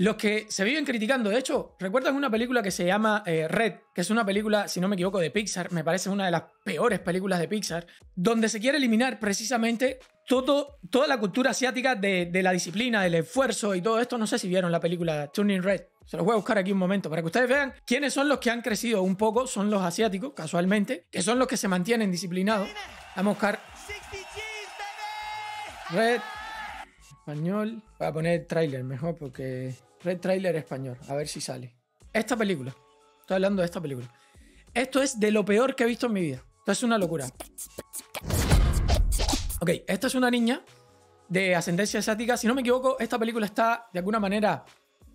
Los que se viven criticando, de hecho, recuerdan una película que se llama eh, Red, que es una película, si no me equivoco, de Pixar, me parece una de las peores películas de Pixar, donde se quiere eliminar precisamente todo, toda la cultura asiática de, de la disciplina, del esfuerzo y todo esto. No sé si vieron la película Turning Red. Se los voy a buscar aquí un momento para que ustedes vean quiénes son los que han crecido un poco. Son los asiáticos, casualmente, que son los que se mantienen disciplinados. Vamos a buscar Red, español. Voy a poner trailer mejor porque Red Trailer español, a ver si sale. Esta película. Estoy hablando de esta película. Esto es de lo peor que he visto en mi vida. Esto es una locura. Ok, esta es una niña de ascendencia asiática. Si no me equivoco, esta película está de alguna manera.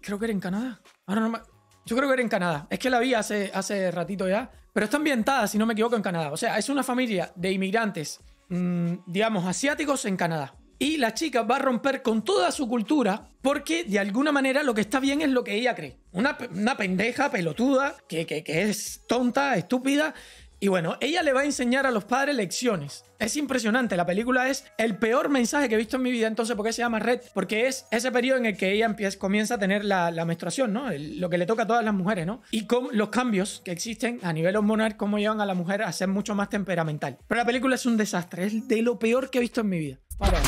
Creo que era en Canadá. Ahora Yo creo que era en Canadá. Es que la vi hace, hace ratito ya. Pero está ambientada, si no me equivoco, en Canadá. O sea, es una familia de inmigrantes, mm, digamos, asiáticos en Canadá y la chica va a romper con toda su cultura porque de alguna manera lo que está bien es lo que ella cree. Una, pendeja pelotuda que, es tonta, estúpida. Y bueno, ella le va a enseñar a los padres lecciones. Es impresionante, la película es el peor mensaje que he visto en mi vida, entonces ¿por qué se llama Red? Porque es ese periodo en el que ella empieza, comienza a tener la, menstruación, ¿no? lo que le toca a todas las mujeres, ¿no? Y con los cambios que existen a nivel hormonal, cómo llevan a la mujer a ser mucho más temperamental. Pero la película es un desastre, es de lo peor que he visto en mi vida. Para.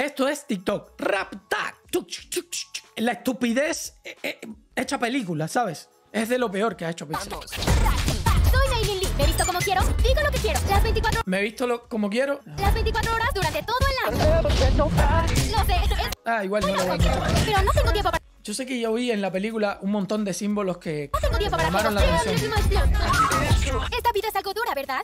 Esto es TikTok. Rap tac. La estupidez eh, eh, hecha película, ¿sabes? Es de lo peor que ha hecho Pixel. Soy Maylin Lee. Me he visto como quiero, digo lo que quiero. Las 24 Me he visto como quiero. Las 24 horas durante todo el año. No sé. Es... Ah, igual no lo voy a Pero no tengo tiempo para. Yo sé que yo vi en la película un montón de símbolos que. No tengo tiempo para. la Esta vida es algo dura, ¿verdad?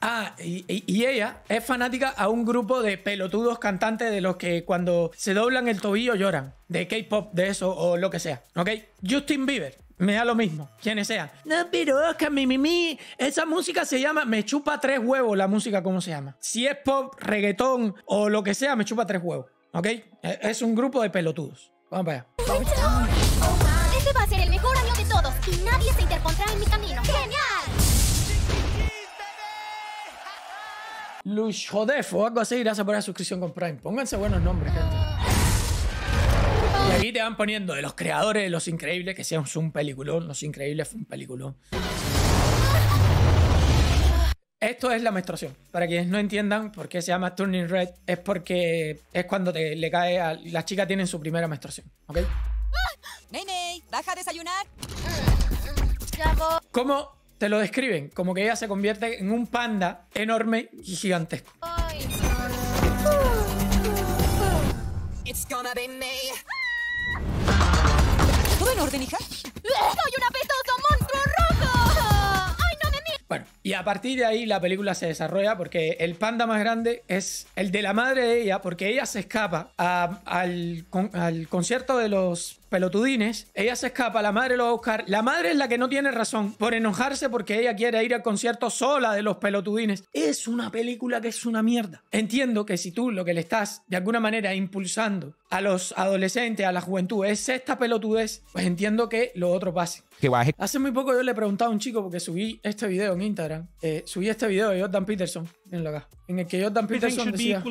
Ah, y, ella es fanática a un grupo de pelotudos cantantes de los que cuando se doblan el tobillo lloran. De K-pop, de eso o lo que sea. ¿Ok? Justin Bieber. Me da lo mismo, quienes sean. No, pero que mi, mi, mi, esa música se llama, me chupa tres huevos la música, ¿cómo se llama? Si es pop, reggaetón o lo que sea, me chupa tres huevos, ¿ok? E, es un grupo de pelotudos. Vamos para allá. Jodef o algo así, gracias por la suscripción con Prime. Pónganse buenos nombres, gente. Y aquí te van poniendo de los creadores de Los Increíbles, que sea un peliculón. Los Increíbles fue un peliculón. Esto es la menstruación. Para quienes no entiendan por qué se llama Turning Red, es porque es cuando le cae a. Las chicas tienen su primera menstruación, ¿ok? ¡Ney, Nene, baja a desayunar! ¿Cómo te lo describen, como que ella se convierte en un panda enorme y gigantesco. ¿Todo en orden, hija? ¡Soy un apestoso monstruo rojo! ¡Ay, no me mires! Bueno, y a partir de ahí la película se desarrolla porque el panda más grande es el de la madre de ella, porque ella se escapa al, concierto de los pelotudines. Ella se escapa, la madre lo va a buscar. La madre es la que no tiene razón por enojarse porque ella quiere ir al concierto sola de los pelotudines. Es una película que es una mierda. Entiendo que si tú lo que le estás de alguna manera impulsando a los adolescentes, a la juventud, es esta pelotudez, pues entiendo que lo otro pase. Que baje. Hace muy poco yo le preguntaba a un chico porque subí este video en Instagram Instagram, eh, subí este video de Jordan Peterson, mírenlo acá, en el que Jordan Peterson decía...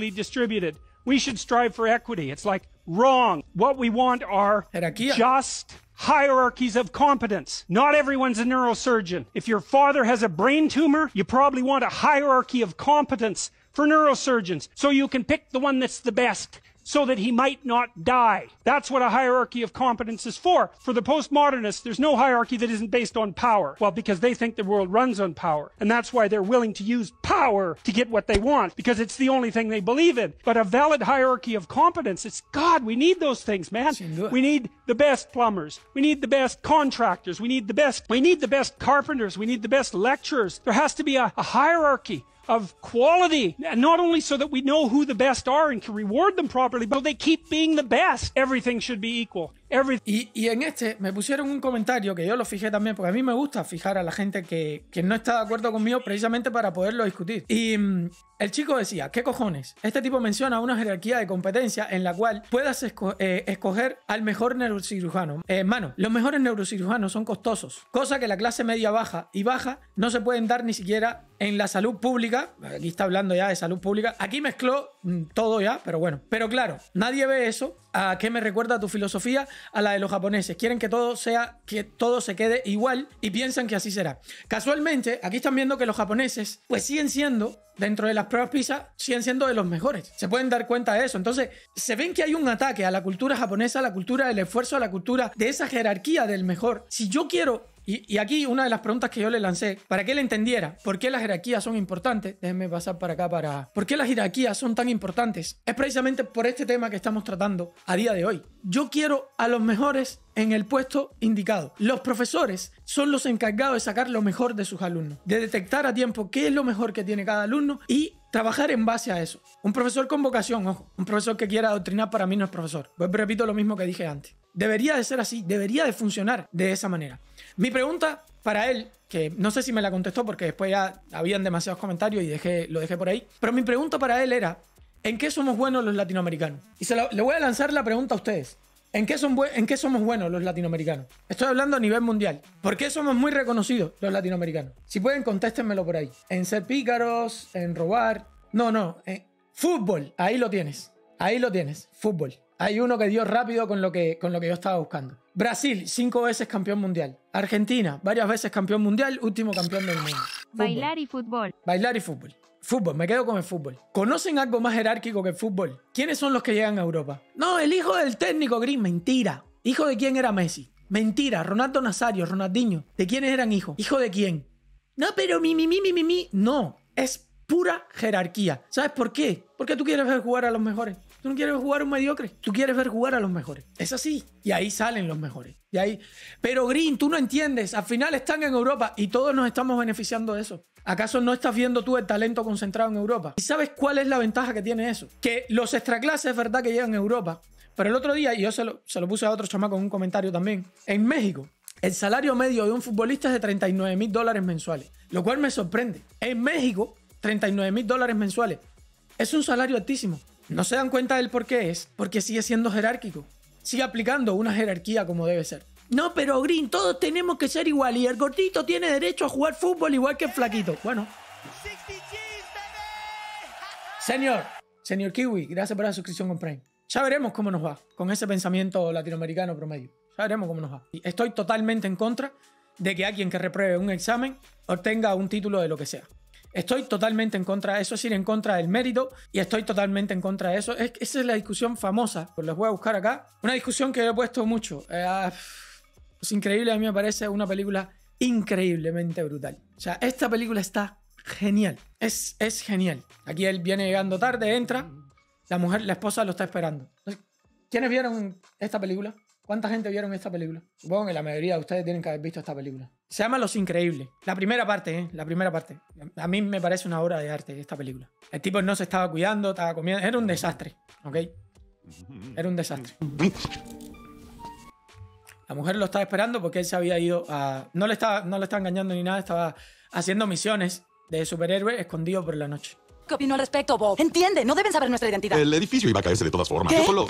We should strive for equity. It's like wrong. What we want are just hierarchies of competence. Not everyone's a neurosurgeon. If your father has a brain tumor, you probably want a hierarchy of competence for neurosurgeons so you can pick the one that's the best so that he might not die. That's what a hierarchy of competence is for. For the postmodernists, there's no hierarchy that isn't based on power. Well, because they think the world runs on power. And that's why they're willing to use power to get what they want, because it's the only thing they believe in. But a valid hierarchy of competence, it's God, we need those things, man. We need the best plumbers. We need the best contractors. We need the best, we need the best carpenters. We need the best lecturers. There has to be a, a hierarchy of quality. Not only so that we know who the best are and can reward them properly, but they keep being the best. Everything should be equal. Y, en este me pusieron un comentario que yo lo fijé también, porque a mí me gusta fijar a la gente que, no está de acuerdo conmigo precisamente para poderlo discutir. Y mm, el chico decía, ¿qué cojones? Este tipo menciona una jerarquía de competencia en la cual puedas eh, escoger al mejor neurocirujano. Hermano, eh, los mejores neurocirujanos son costosos, cosa que la clase media baja y baja no se pueden dar ni siquiera en la salud pública. Aquí está hablando ya de salud pública. Aquí mezcló mm, todo ya, pero bueno. Pero claro, nadie ve eso ¿A qué me recuerda tu filosofía? A la de los japoneses. Quieren que todo sea, que todo se quede igual y piensan que así será. Casualmente, aquí están viendo que los japoneses, pues siguen siendo, dentro de las pruebas PISA, siguen siendo de los mejores. Se pueden dar cuenta de eso. Entonces, se ven que hay un ataque a la cultura japonesa, a la cultura del esfuerzo, a la cultura de esa jerarquía del mejor. Si yo quiero y, aquí una de las preguntas que yo le lancé, para que él entendiera por qué las jerarquías son importantes, déjenme pasar para acá para... ¿Por qué las jerarquías son tan importantes? Es precisamente por este tema que estamos tratando a día de hoy. Yo quiero a los mejores en el puesto indicado. Los profesores son los encargados de sacar lo mejor de sus alumnos, de detectar a tiempo qué es lo mejor que tiene cada alumno y trabajar en base a eso. Un profesor con vocación, ojo, un profesor que quiera adoctrinar para mí no es profesor. Pues repito lo mismo que dije antes. Debería de ser así, debería de funcionar de esa manera. Mi pregunta para él, que no sé si me la contestó porque después ya habían demasiados comentarios y dejé, lo dejé por ahí, pero mi pregunta para él era, ¿en qué somos buenos los latinoamericanos? Y se le voy a lanzar la pregunta a ustedes. ¿En qué, son ¿En qué somos buenos los latinoamericanos? Estoy hablando a nivel mundial. ¿Por qué somos muy reconocidos los latinoamericanos? Si pueden, contéstenmelo por ahí. En ser pícaros, en robar. No, no. Eh, fútbol. Ahí lo tienes. Ahí lo tienes. Fútbol. Hay uno que dio rápido con lo que, con lo que yo estaba buscando. Brasil, cinco veces campeón mundial. Argentina, varias veces campeón mundial, último campeón del mundo. Bailar y fútbol. Bailar y fútbol. Fútbol, me quedo con el fútbol. ¿Conocen algo más jerárquico que el fútbol? ¿Quiénes son los que llegan a Europa? No, el hijo del técnico gris, mentira. ¿Hijo de quién era Messi? Mentira, Ronaldo Nazario, Ronaldinho. ¿De quiénes eran hijos? ¿Hijo de quién? No, pero mi, mi, mi, mi, mi, mi. No, es pura jerarquía. ¿Sabes por qué? Porque tú quieres ver jugar a los mejores no quieres jugar a un mediocre, tú quieres ver jugar a los mejores. Es así. Y ahí salen los mejores. Y ahí... Pero Green, tú no entiendes. Al final están en Europa y todos nos estamos beneficiando de eso. ¿Acaso no estás viendo tú el talento concentrado en Europa? ¿Y sabes cuál es la ventaja que tiene eso? Que los extraclases es verdad que llegan a Europa. Pero el otro día, y yo se lo, se lo puse a otro chamaco con un comentario también, en México, el salario medio de un futbolista es de 39 mil dólares mensuales, lo cual me sorprende. En México, 39 mil dólares mensuales. Es un salario altísimo. No se dan cuenta del por qué es, porque sigue siendo jerárquico. Sigue aplicando una jerarquía como debe ser. No, pero Green, todos tenemos que ser igual y el gordito tiene derecho a jugar fútbol igual que el flaquito. Bueno. Señor, señor Kiwi, gracias por la suscripción con Prime. Ya veremos cómo nos va con ese pensamiento latinoamericano promedio. Ya veremos cómo nos va. Estoy totalmente en contra de que alguien que repruebe un examen obtenga un título de lo que sea. Estoy totalmente en contra de eso, es decir, en contra del mérito y estoy totalmente en contra de eso. Es, esa es la discusión famosa, pues que voy a buscar acá. Una discusión que he puesto mucho. Eh, ah, es increíble, a mí me parece una película increíblemente brutal. O sea, esta película está genial, es, es genial. Aquí él viene llegando tarde, entra, la mujer, la esposa lo está esperando. ¿Quiénes vieron esta película? ¿Cuánta gente vieron esta película? Supongo que la mayoría de ustedes tienen que haber visto esta película. Se llama Los Increíbles. La primera parte, ¿eh? La primera parte. A mí me parece una obra de arte esta película. El tipo no se estaba cuidando, estaba comiendo. Era un desastre, ¿ok? Era un desastre. La mujer lo estaba esperando porque él se había ido a. No le estaba, no le estaba engañando ni nada, estaba haciendo misiones de superhéroe escondido por la noche. ¿Qué opino al respecto, Bob? Entiende, no deben saber nuestra identidad. El edificio iba a caerse de todas formas. ¿Qué? solo...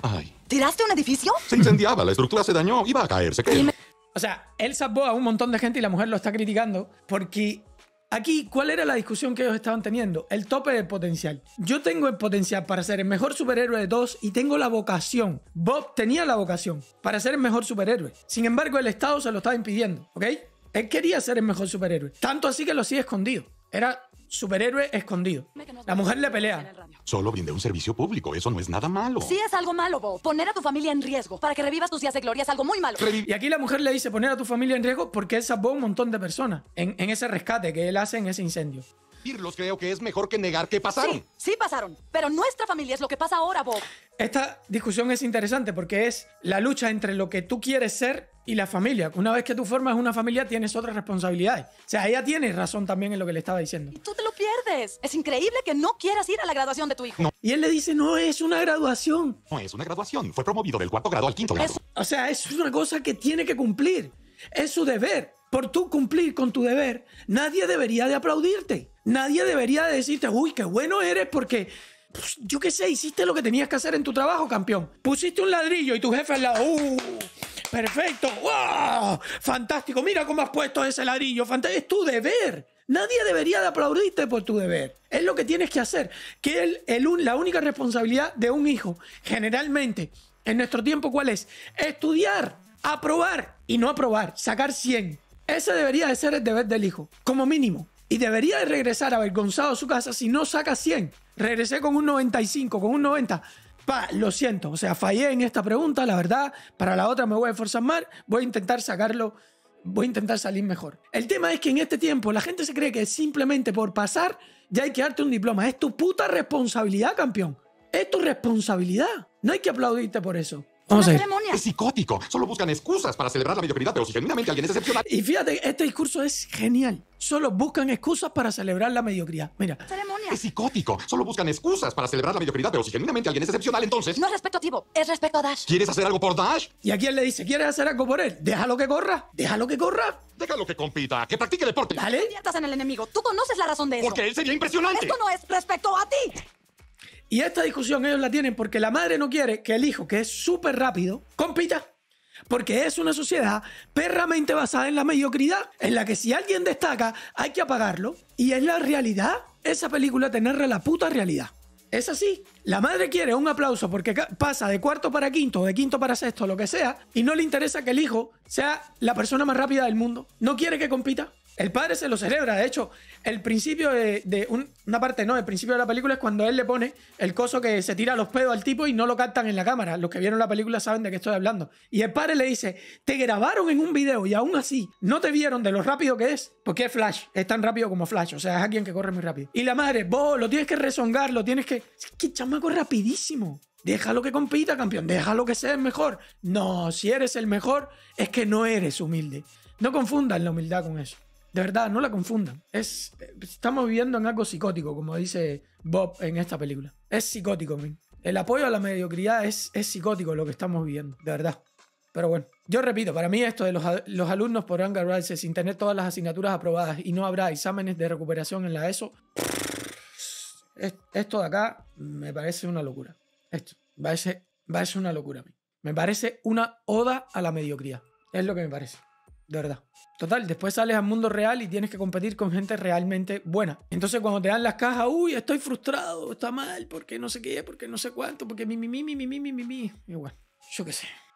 ¿Tiraste un edificio? Se incendiaba, la estructura se dañó, iba a caerse. ¿qué? O sea, él salvó a un montón de gente y la mujer lo está criticando porque Aquí, ¿cuál era la discusión que ellos estaban teniendo? El tope de potencial. Yo tengo el potencial para ser el mejor superhéroe de todos y tengo la vocación. Bob tenía la vocación para ser el mejor superhéroe. Sin embargo, el Estado se lo estaba impidiendo, ¿ok? Él quería ser el mejor superhéroe. Tanto así que lo sigue escondido. Era superhéroe escondido. La mujer le pelea. Solo brindé un servicio público, eso no es nada malo. Sí es algo malo, Bob. Poner a tu familia en riesgo para que revivas tus días de gloria es algo muy malo. Y aquí la mujer le dice poner a tu familia en riesgo porque él salvó un montón de personas en, ese rescate que él hace en ese incendio. Irlos creo que es mejor que negar que pasaron. sí pasaron, pero nuestra familia es lo que pasa ahora, Bob. Esta discusión es interesante porque es la lucha entre lo que tú quieres ser y la familia. Una vez que tú formas una familia, tienes otras responsabilidades. O sea, ella tiene razón también en lo que le estaba diciendo. Y tú te lo pierdes. Es increíble que no quieras ir a la graduación de tu hijo. Y él le dice, no es una graduación. No es una graduación. Fue promovido del cuarto grado al quinto grado. o sea, es una cosa que tiene que cumplir. Es su deber. Por tú cumplir con tu deber, nadie debería de aplaudirte. Nadie debería de decirte, uy, qué bueno eres porque pues, yo qué sé, hiciste lo que tenías que hacer en tu trabajo, campeón. Pusiste un ladrillo y tu jefe al lado. ¡Uh! Perfecto, ¡wow! Fantástico, mira cómo has puesto ese ladrillo. Fantástico. Es tu deber. Nadie debería de aplaudirte por tu deber. Es lo que tienes que hacer. Que el, la única responsabilidad de un hijo, generalmente, en nuestro tiempo, ¿cuál es? Estudiar, aprobar y no aprobar, sacar 100. Ese debería de ser el deber del hijo, como mínimo. Y debería de regresar avergonzado a su casa si no saca 100. Regresé con un 95, con un 90. Pa, lo siento, o sea, fallé en esta pregunta, la verdad. Para la otra me voy a esforzar más, voy a intentar sacarlo, voy a intentar salir mejor. El tema es que en este tiempo la gente se cree que simplemente por pasar ya hay que darte un diploma. Es tu puta responsabilidad, campeón. Es tu responsabilidad. No hay que aplaudirte por eso. Es psicótico. Solo buscan excusas para celebrar la mediocridad, pero si genuinamente alguien es excepcional. Y fíjate, este discurso es genial. Solo buscan excusas para celebrar la mediocridad. Mira. Ceremonia. Es psicótico. Solo buscan excusas para celebrar la mediocridad, pero si genuinamente alguien es excepcional, entonces. No es respecto a es respecto a Dash. ¿Quieres hacer algo por Dash? ¿Y a quién le dice, ¿quieres hacer algo por él? Déjalo que corra. Déjalo que corra. Déjalo que compita, que practique deporte. Dale. No en el enemigo. Tú conoces la razón de eso. Porque él sería impresionante. Esto no es respecto a ti. Y esta discusión ellos la tienen porque la madre no quiere que el hijo, que es súper rápido, compita. Porque es una sociedad perramente basada en la mediocridad, en la que si alguien destaca hay que apagarlo. Y es la realidad, esa película tener la puta realidad. Es así. La madre quiere un aplauso porque pasa de cuarto para quinto, de quinto para sexto, lo que sea, y no le interesa que el hijo sea la persona más rápida del mundo. No quiere que compita. El padre se lo celebra. De hecho, el principio de, una parte, no, el principio de la película es cuando él le pone el coso que se tira los pedos al tipo y no lo captan en la cámara. Los que vieron la película saben de qué estoy hablando. Y el padre le dice, te grabaron en un video y aún así no te vieron de lo rápido que es. Porque es Flash, es tan rápido como Flash, o sea, es alguien que corre muy rápido. Y la madre, vos lo tienes que rezongar, lo tienes que... Es que chamaco rapidísimo. Déjalo que compita, campeón. Déjalo que sea el mejor. No, si eres el mejor, es que no eres humilde. No confundas la humildad con eso. De verdad, no la confundan. Es, estamos viviendo en algo psicótico, como dice Bob en esta película. Es psicótico, El apoyo a la mediocridad es, psicótico lo que estamos viviendo, de verdad. Pero bueno, yo repito, para mí esto de los, los alumnos podrán graduarse sin tener todas las asignaturas aprobadas y no habrá exámenes de recuperación en la ESO. Esto de acá me parece una locura. Esto va a ser, va a ser una locura a Me parece una oda a la mediocridad. Es lo que me parece de verdad. Total, después sales al mundo real y tienes que competir con gente realmente buena. Entonces cuando te dan las cajas, uy, estoy frustrado, está mal, porque no sé qué, porque no sé cuánto, porque mi, mi, mi, mi, mi, mi, Igual, yo qué sé.